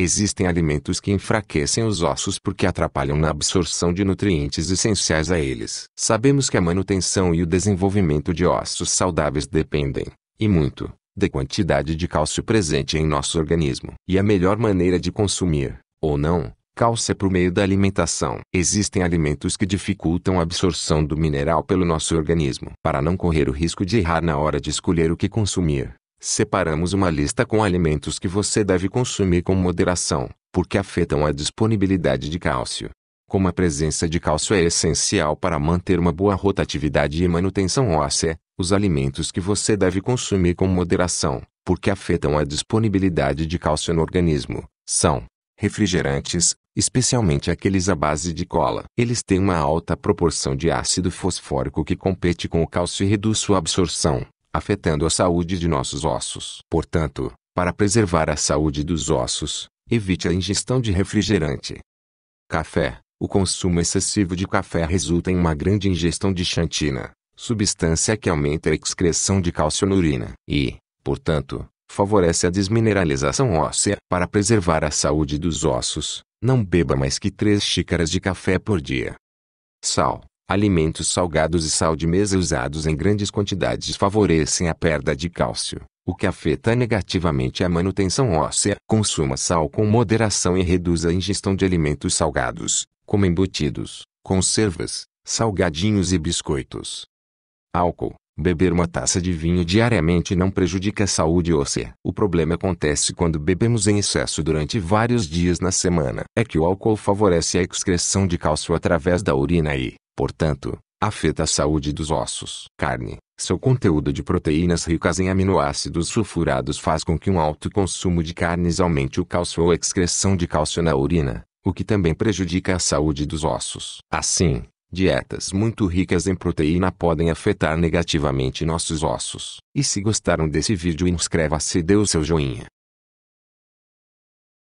Existem alimentos que enfraquecem os ossos porque atrapalham na absorção de nutrientes essenciais a eles. Sabemos que a manutenção e o desenvolvimento de ossos saudáveis dependem, e muito, da quantidade de cálcio presente em nosso organismo. E a melhor maneira de consumir, ou não, cálcio é por meio da alimentação. Existem alimentos que dificultam a absorção do mineral pelo nosso organismo. Para não correr o risco de errar na hora de escolher o que consumir, Separamos uma lista com alimentos que você deve consumir com moderação, porque afetam a disponibilidade de cálcio. Como a presença de cálcio é essencial para manter uma boa rotatividade e manutenção óssea, os alimentos que você deve consumir com moderação, porque afetam a disponibilidade de cálcio no organismo, são refrigerantes, especialmente aqueles à base de cola. Eles têm uma alta proporção de ácido fosfórico que compete com o cálcio e reduz sua absorção afetando a saúde de nossos ossos. Portanto, para preservar a saúde dos ossos, evite a ingestão de refrigerante. Café. O consumo excessivo de café resulta em uma grande ingestão de xantina, substância que aumenta a excreção de cálcio na urina e, portanto, favorece a desmineralização óssea. Para preservar a saúde dos ossos, não beba mais que 3 xícaras de café por dia. Sal. Alimentos salgados e sal de mesa usados em grandes quantidades favorecem a perda de cálcio, o que afeta negativamente a manutenção óssea. Consuma sal com moderação e reduza a ingestão de alimentos salgados, como embutidos, conservas, salgadinhos e biscoitos. Álcool. Beber uma taça de vinho diariamente não prejudica a saúde óssea. O problema acontece quando bebemos em excesso durante vários dias na semana. É que o álcool favorece a excreção de cálcio através da urina e, Portanto, afeta a saúde dos ossos. Carne. Seu conteúdo de proteínas ricas em aminoácidos sulfurados faz com que um alto consumo de carnes aumente o cálcio ou a excreção de cálcio na urina, o que também prejudica a saúde dos ossos. Assim, dietas muito ricas em proteína podem afetar negativamente nossos ossos. E se gostaram desse vídeo inscreva-se e dê o seu joinha.